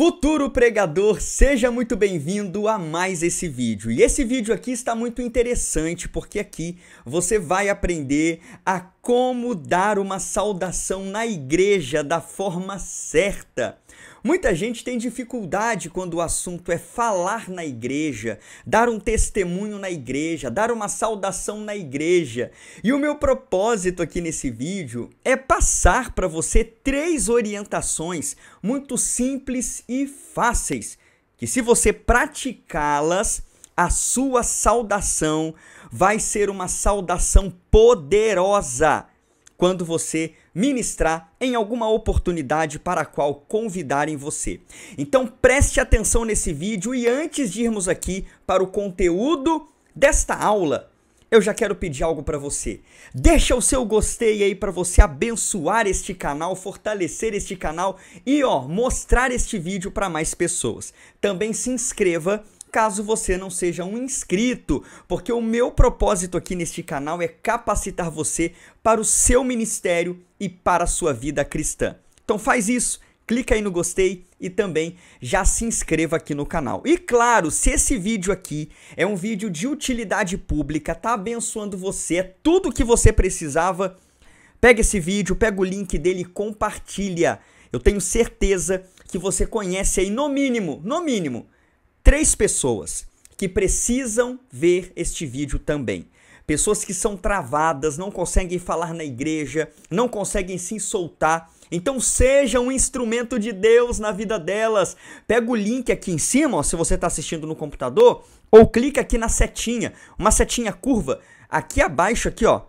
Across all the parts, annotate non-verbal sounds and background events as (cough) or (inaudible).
Futuro pregador, seja muito bem-vindo a mais esse vídeo. E esse vídeo aqui está muito interessante porque aqui você vai aprender a como dar uma saudação na igreja da forma certa. Muita gente tem dificuldade quando o assunto é falar na igreja, dar um testemunho na igreja, dar uma saudação na igreja. E o meu propósito aqui nesse vídeo é passar para você três orientações muito simples e fáceis, que se você praticá-las, a sua saudação vai ser uma saudação poderosa quando você ministrar em alguma oportunidade para a qual convidarem você. Então preste atenção nesse vídeo e antes de irmos aqui para o conteúdo desta aula, eu já quero pedir algo para você. Deixa o seu gostei aí para você abençoar este canal, fortalecer este canal e ó, mostrar este vídeo para mais pessoas. Também se inscreva caso você não seja um inscrito, porque o meu propósito aqui neste canal é capacitar você para o seu ministério e para a sua vida cristã. Então faz isso, clica aí no gostei e também já se inscreva aqui no canal. E claro, se esse vídeo aqui é um vídeo de utilidade pública, tá abençoando você, é tudo o que você precisava, pega esse vídeo, pega o link dele e compartilha. Eu tenho certeza que você conhece aí no mínimo, no mínimo três pessoas que precisam ver este vídeo também. Pessoas que são travadas, não conseguem falar na igreja, não conseguem se soltar. Então seja um instrumento de Deus na vida delas. Pega o link aqui em cima, ó, se você está assistindo no computador, ou clica aqui na setinha, uma setinha curva, aqui abaixo, aqui, ó.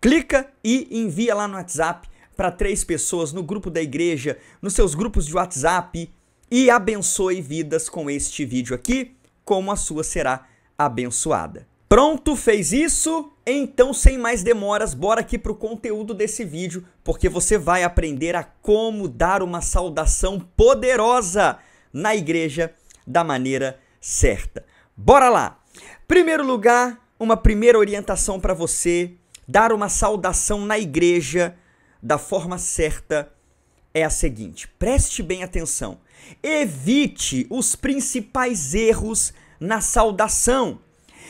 Clica e envia lá no WhatsApp para três pessoas, no grupo da igreja, nos seus grupos de WhatsApp e abençoe vidas com este vídeo aqui, como a sua será abençoada. Pronto, fez isso? Então, sem mais demoras, bora aqui para o conteúdo desse vídeo, porque você vai aprender a como dar uma saudação poderosa na igreja da maneira certa. Bora lá! Primeiro lugar, uma primeira orientação para você: dar uma saudação na igreja da forma certa é a seguinte. Preste bem atenção. Evite os principais erros na saudação.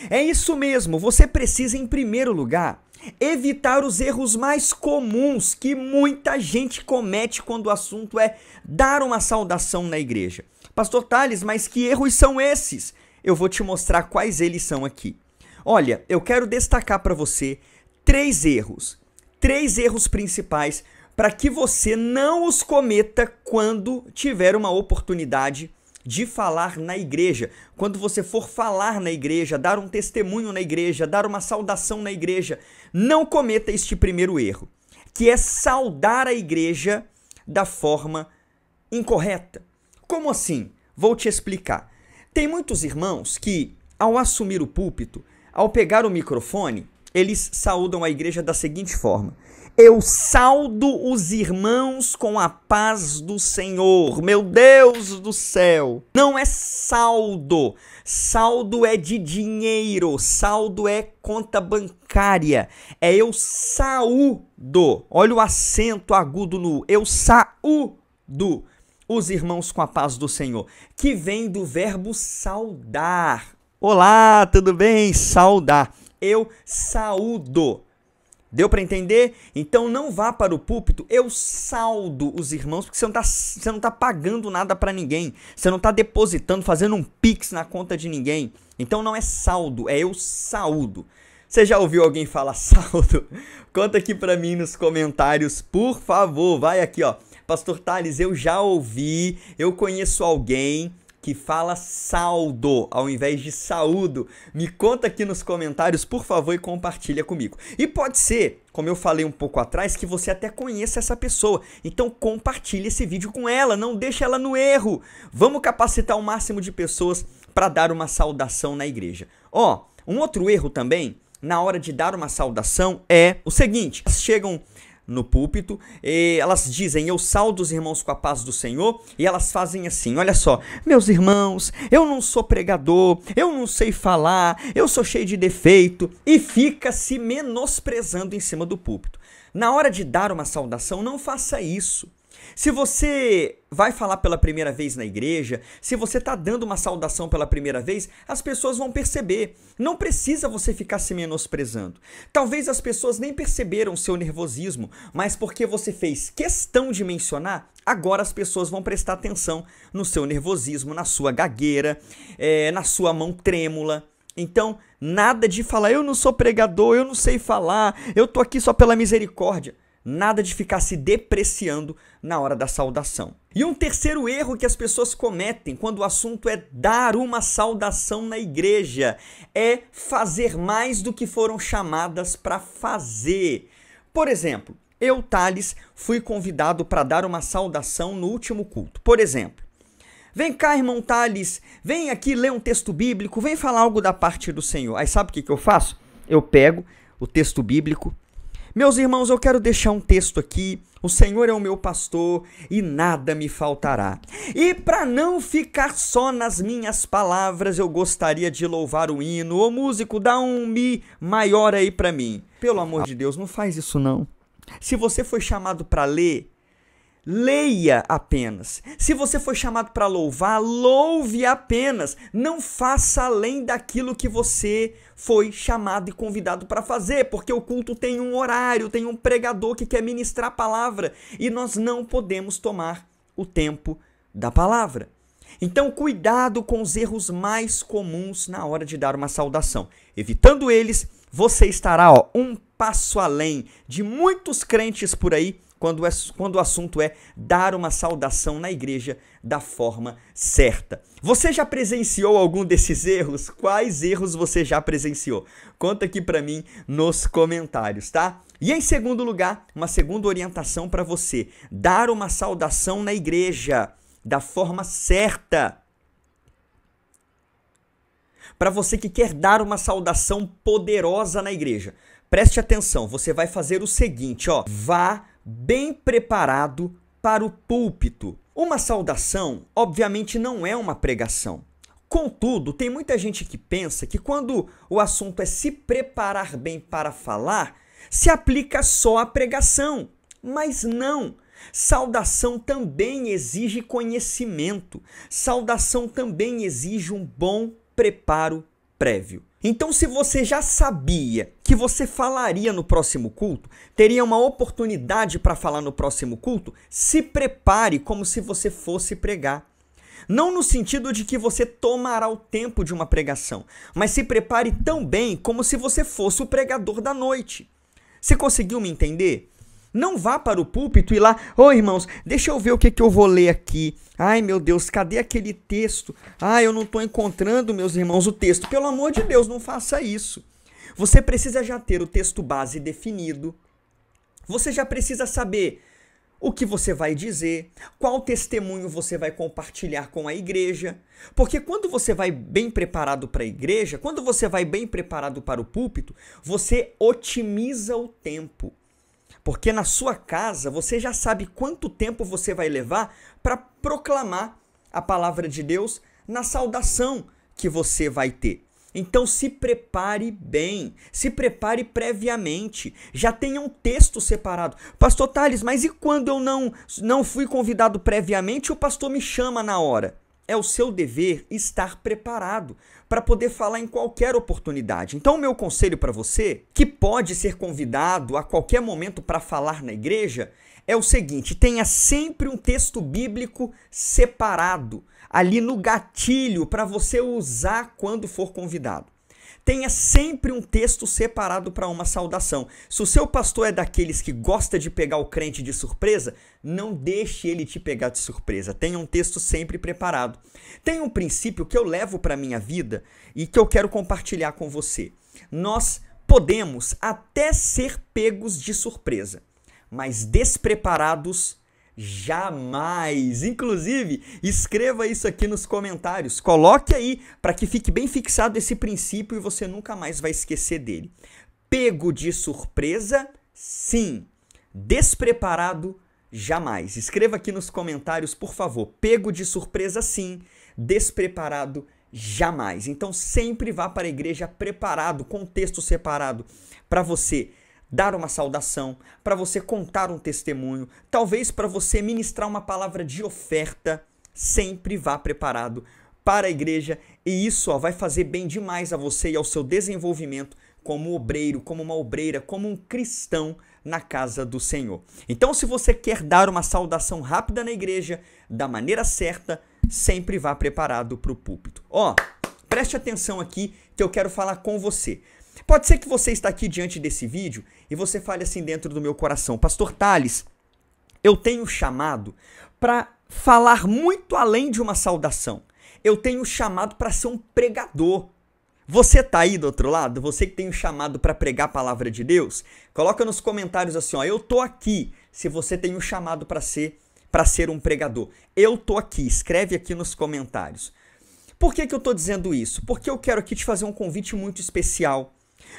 É isso mesmo, você precisa, em primeiro lugar, evitar os erros mais comuns que muita gente comete quando o assunto é dar uma saudação na igreja. Pastor Tales, mas que erros são esses? Eu vou te mostrar quais eles são aqui. Olha, eu quero destacar para você três erros, três erros principais para que você não os cometa quando tiver uma oportunidade de falar na igreja. Quando você for falar na igreja, dar um testemunho na igreja, dar uma saudação na igreja, não cometa este primeiro erro, que é saudar a igreja da forma incorreta. Como assim? Vou te explicar. Tem muitos irmãos que, ao assumir o púlpito, ao pegar o microfone, eles saudam a igreja da seguinte forma: eu saldo os irmãos com a paz do Senhor. Meu Deus do céu! Não é saldo. Saldo é de dinheiro. Saldo é conta bancária. É eu saúdo. Olha o acento agudo no eu saúdo os irmãos com a paz do Senhor, que vem do verbo saudar. Olá, tudo bem? Saudar. Eu saúdo Deu para entender? Então não vá para o púlpito. Eu saldo os irmãos, porque você não está você não tá pagando nada para ninguém. Você não está depositando, fazendo um pix na conta de ninguém. Então não é saldo, é eu saldo. Você já ouviu alguém falar (laughs) saldo? Conta aqui para mim nos comentários, por favor. Vai aqui, ó. Pastor Tales, eu já ouvi, eu conheço alguém que fala saldo ao invés de saúdo. Me conta aqui nos comentários, por favor, e compartilha comigo. E pode ser, como eu falei um pouco atrás, que você até conheça essa pessoa. Então compartilha esse vídeo com ela, não deixa ela no erro. Vamos capacitar o máximo de pessoas para dar uma saudação na igreja. Ó, oh, um outro erro também na hora de dar uma saudação é o seguinte: chegam no púlpito, elas dizem: Eu saldo os irmãos com a paz do Senhor, e elas fazem assim: Olha só, meus irmãos, eu não sou pregador, eu não sei falar, eu sou cheio de defeito, e fica se menosprezando em cima do púlpito. Na hora de dar uma saudação, não faça isso. Se você vai falar pela primeira vez na igreja, se você está dando uma saudação pela primeira vez, as pessoas vão perceber. Não precisa você ficar se menosprezando. Talvez as pessoas nem perceberam o seu nervosismo, mas porque você fez questão de mencionar, agora as pessoas vão prestar atenção no seu nervosismo, na sua gagueira, é, na sua mão trêmula. Então, nada de falar, eu não sou pregador, eu não sei falar, eu tô aqui só pela misericórdia. Nada de ficar se depreciando na hora da saudação. E um terceiro erro que as pessoas cometem quando o assunto é dar uma saudação na igreja é fazer mais do que foram chamadas para fazer. Por exemplo, eu, Thales, fui convidado para dar uma saudação no último culto. Por exemplo, Vem cá, irmão Thales, vem aqui ler um texto bíblico, vem falar algo da parte do Senhor. Aí sabe o que, que eu faço? Eu pego o texto bíblico, meus irmãos, eu quero deixar um texto aqui. O Senhor é o meu pastor e nada me faltará. E para não ficar só nas minhas palavras, eu gostaria de louvar o hino. Ô músico, dá um mi maior aí para mim. Pelo amor de Deus, não faz isso não. Se você foi chamado para ler, Leia apenas. Se você foi chamado para louvar, louve apenas. Não faça além daquilo que você foi chamado e convidado para fazer, porque o culto tem um horário, tem um pregador que quer ministrar a palavra e nós não podemos tomar o tempo da palavra. Então, cuidado com os erros mais comuns na hora de dar uma saudação. Evitando eles, você estará ó, um passo além de muitos crentes por aí quando, é, quando o assunto é dar uma saudação na igreja da forma certa. Você já presenciou algum desses erros? Quais erros você já presenciou? Conta aqui para mim nos comentários, tá? E em segundo lugar, uma segunda orientação para você: dar uma saudação na igreja da forma certa. Para você que quer dar uma saudação poderosa na igreja, preste atenção, você vai fazer o seguinte, ó: vá bem preparado para o púlpito. Uma saudação, obviamente, não é uma pregação. Contudo, tem muita gente que pensa que quando o assunto é se preparar bem para falar, se aplica só à pregação. Mas não! Saudação também exige conhecimento. Saudação também exige um bom preparo prévio. Então, se você já sabia que você falaria no próximo culto, teria uma oportunidade para falar no próximo culto, se prepare como se você fosse pregar. Não no sentido de que você tomará o tempo de uma pregação, mas se prepare tão bem como se você fosse o pregador da noite. Você conseguiu me entender? Não vá para o púlpito e lá, ô oh, irmãos, deixa eu ver o que, que eu vou ler aqui. Ai meu Deus, cadê aquele texto? Ah, eu não estou encontrando, meus irmãos, o texto. Pelo amor de Deus, não faça isso. Você precisa já ter o texto base definido. Você já precisa saber o que você vai dizer, qual testemunho você vai compartilhar com a igreja. Porque quando você vai bem preparado para a igreja, quando você vai bem preparado para o púlpito, você otimiza o tempo. Porque na sua casa você já sabe quanto tempo você vai levar para proclamar a palavra de Deus na saudação que você vai ter. Então se prepare bem, se prepare previamente, já tenha um texto separado. Pastor Tales, mas e quando eu não não fui convidado previamente, o pastor me chama na hora? é o seu dever estar preparado para poder falar em qualquer oportunidade. Então, o meu conselho para você, que pode ser convidado a qualquer momento para falar na igreja, é o seguinte: tenha sempre um texto bíblico separado ali no gatilho para você usar quando for convidado tenha sempre um texto separado para uma saudação. Se o seu pastor é daqueles que gosta de pegar o crente de surpresa, não deixe ele te pegar de surpresa. Tenha um texto sempre preparado. Tem um princípio que eu levo para minha vida e que eu quero compartilhar com você. Nós podemos até ser pegos de surpresa, mas despreparados jamais. Inclusive, escreva isso aqui nos comentários. Coloque aí para que fique bem fixado esse princípio e você nunca mais vai esquecer dele. Pego de surpresa? Sim. Despreparado? Jamais. Escreva aqui nos comentários, por favor. Pego de surpresa? Sim. Despreparado? Jamais. Então sempre vá para a igreja preparado, com texto separado para você dar uma saudação, para você contar um testemunho, talvez para você ministrar uma palavra de oferta, sempre vá preparado para a igreja e isso ó, vai fazer bem demais a você e ao seu desenvolvimento como obreiro, como uma obreira, como um cristão na casa do Senhor. Então, se você quer dar uma saudação rápida na igreja, da maneira certa, sempre vá preparado para o púlpito. Ó, preste atenção aqui que eu quero falar com você. Pode ser que você está aqui diante desse vídeo e você fale assim dentro do meu coração, Pastor Tales, eu tenho chamado para falar muito além de uma saudação. Eu tenho chamado para ser um pregador. Você tá aí do outro lado? Você que tem o um chamado para pregar a palavra de Deus? Coloca nos comentários assim, ó, eu tô aqui. Se você tem o um chamado para ser para ser um pregador. Eu tô aqui, escreve aqui nos comentários. Por que, que eu estou dizendo isso? Porque eu quero aqui te fazer um convite muito especial.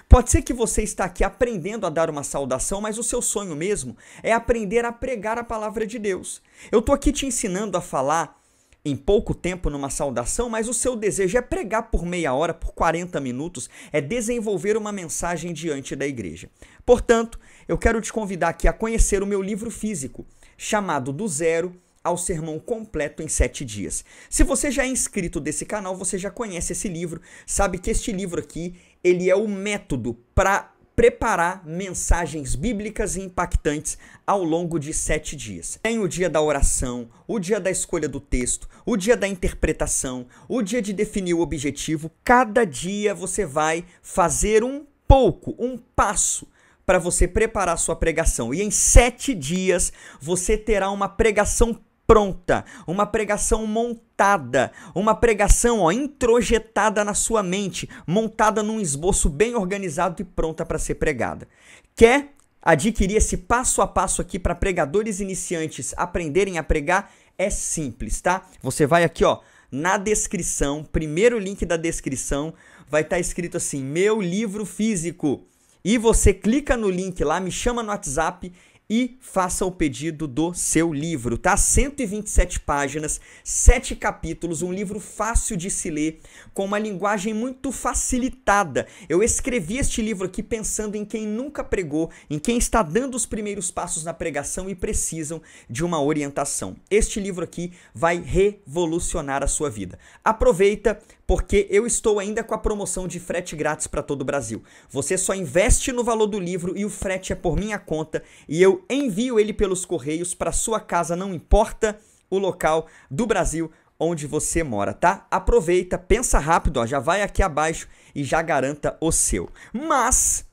Pode ser que você está aqui aprendendo a dar uma saudação, mas o seu sonho mesmo é aprender a pregar a palavra de Deus. Eu estou aqui te ensinando a falar em pouco tempo numa saudação, mas o seu desejo é pregar por meia hora, por 40 minutos, é desenvolver uma mensagem diante da igreja. Portanto, eu quero te convidar aqui a conhecer o meu livro físico, chamado Do Zero ao sermão completo em sete dias. Se você já é inscrito desse canal, você já conhece esse livro, sabe que este livro aqui ele é o método para preparar mensagens bíblicas e impactantes ao longo de sete dias. Tem o dia da oração, o dia da escolha do texto, o dia da interpretação, o dia de definir o objetivo. Cada dia você vai fazer um pouco, um passo para você preparar sua pregação. E em sete dias você terá uma pregação pronta, uma pregação montada, uma pregação ó, introjetada na sua mente, montada num esboço bem organizado e pronta para ser pregada. Quer adquirir esse passo a passo aqui para pregadores iniciantes aprenderem a pregar? É simples, tá? Você vai aqui, ó, na descrição, primeiro link da descrição, vai estar tá escrito assim: meu livro físico. E você clica no link lá, me chama no WhatsApp e faça o pedido do seu livro, tá? 127 páginas, 7 capítulos, um livro fácil de se ler, com uma linguagem muito facilitada. Eu escrevi este livro aqui pensando em quem nunca pregou, em quem está dando os primeiros passos na pregação e precisam de uma orientação. Este livro aqui vai revolucionar a sua vida. Aproveita, porque eu estou ainda com a promoção de frete grátis para todo o Brasil. Você só investe no valor do livro e o frete é por minha conta e eu envio ele pelos correios para sua casa, não importa o local do Brasil onde você mora, tá? Aproveita, pensa rápido, ó, já vai aqui abaixo e já garanta o seu. Mas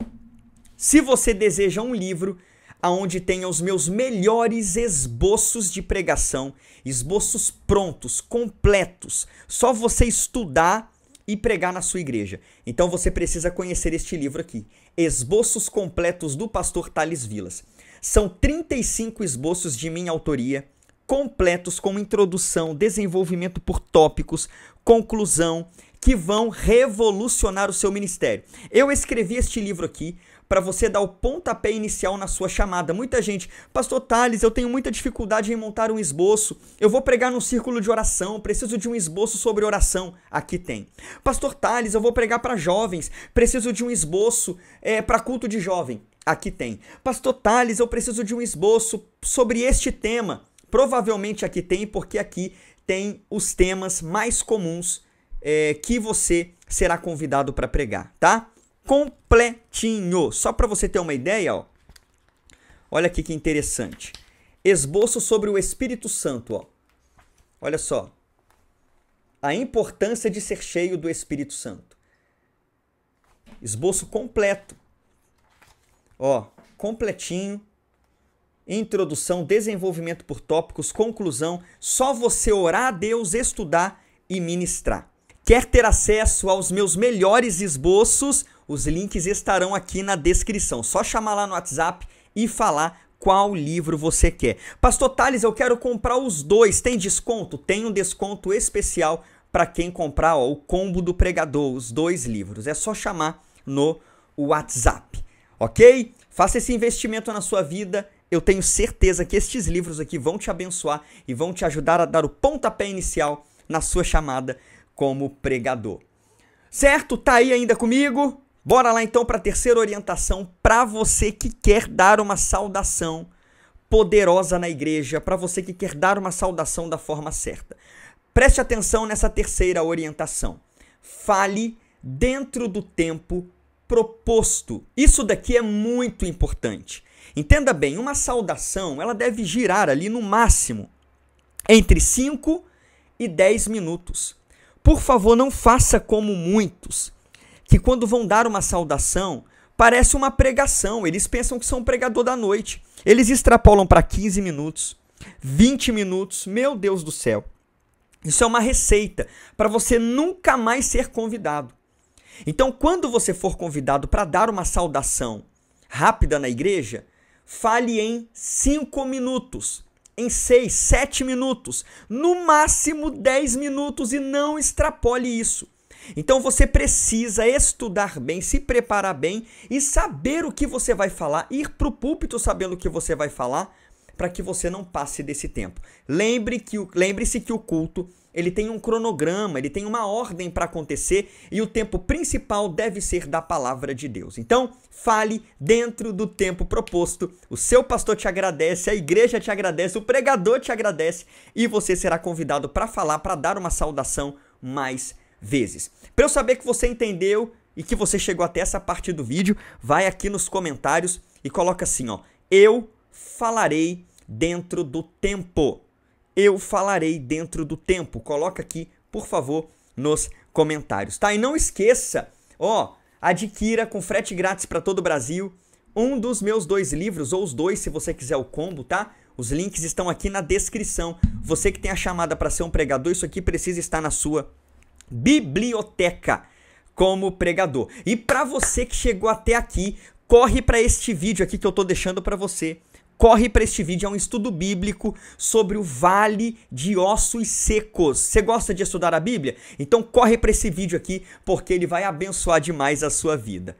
se você deseja um livro aonde tenha os meus melhores esboços de pregação, esboços prontos, completos, só você estudar e pregar na sua igreja. Então você precisa conhecer este livro aqui, Esboços Completos do Pastor Thales Vilas. São 35 esboços de minha autoria, completos com introdução, desenvolvimento por tópicos, conclusão, que vão revolucionar o seu ministério. Eu escrevi este livro aqui para você dar o pontapé inicial na sua chamada. Muita gente, Pastor Tales, eu tenho muita dificuldade em montar um esboço. Eu vou pregar num círculo de oração, preciso de um esboço sobre oração. Aqui tem. Pastor Tales, eu vou pregar para jovens, preciso de um esboço é, eh, para culto de jovem. Aqui tem. Pastor Tales, eu preciso de um esboço sobre este tema. Provavelmente aqui tem, porque aqui tem os temas mais comuns é, que você será convidado para pregar, tá? Completinho. Só para você ter uma ideia, ó. Olha aqui que interessante. Esboço sobre o Espírito Santo, ó. Olha só. A importância de ser cheio do Espírito Santo. Esboço completo. Ó, completinho. Introdução, desenvolvimento por tópicos, conclusão. Só você orar a Deus, estudar e ministrar. Quer ter acesso aos meus melhores esboços? Os links estarão aqui na descrição. Só chamar lá no WhatsApp e falar qual livro você quer. Pastor Tales, eu quero comprar os dois. Tem desconto? Tem um desconto especial para quem comprar ó, o combo do pregador, os dois livros. É só chamar no WhatsApp, ok? Faça esse investimento na sua vida. Eu tenho certeza que estes livros aqui vão te abençoar e vão te ajudar a dar o pontapé inicial na sua chamada como pregador. Certo? Tá aí ainda comigo? Bora lá então para a terceira orientação para você que quer dar uma saudação poderosa na igreja, para você que quer dar uma saudação da forma certa. Preste atenção nessa terceira orientação. Fale dentro do tempo proposto. Isso daqui é muito importante. Entenda bem, uma saudação, ela deve girar ali no máximo entre 5 e 10 minutos. Por favor, não faça como muitos, que quando vão dar uma saudação, parece uma pregação. Eles pensam que são um pregador da noite. Eles extrapolam para 15 minutos, 20 minutos. Meu Deus do céu. Isso é uma receita para você nunca mais ser convidado. Então, quando você for convidado para dar uma saudação rápida na igreja, fale em 5 minutos em 6, 7 minutos, no máximo 10 minutos e não extrapole isso. Então você precisa estudar bem, se preparar bem e saber o que você vai falar, ir para o púlpito sabendo o que você vai falar, para que você não passe desse tempo. Lembre que, lembre-se que o culto ele tem um cronograma, ele tem uma ordem para acontecer e o tempo principal deve ser da palavra de Deus. Então, fale dentro do tempo proposto. O seu pastor te agradece, a igreja te agradece, o pregador te agradece e você será convidado para falar, para dar uma saudação mais vezes. Para eu saber que você entendeu e que você chegou até essa parte do vídeo, vai aqui nos comentários e coloca assim, ó: Eu falarei dentro do tempo eu falarei dentro do tempo. Coloca aqui, por favor, nos comentários, tá? E não esqueça, ó, adquira com frete grátis para todo o Brasil um dos meus dois livros ou os dois se você quiser o combo, tá? Os links estão aqui na descrição. Você que tem a chamada para ser um pregador, isso aqui precisa estar na sua biblioteca como pregador. E para você que chegou até aqui, corre para este vídeo aqui que eu tô deixando para você corre para este vídeo, é um estudo bíblico sobre o vale de ossos secos. Você gosta de estudar a Bíblia? Então corre para esse vídeo aqui, porque ele vai abençoar demais a sua vida.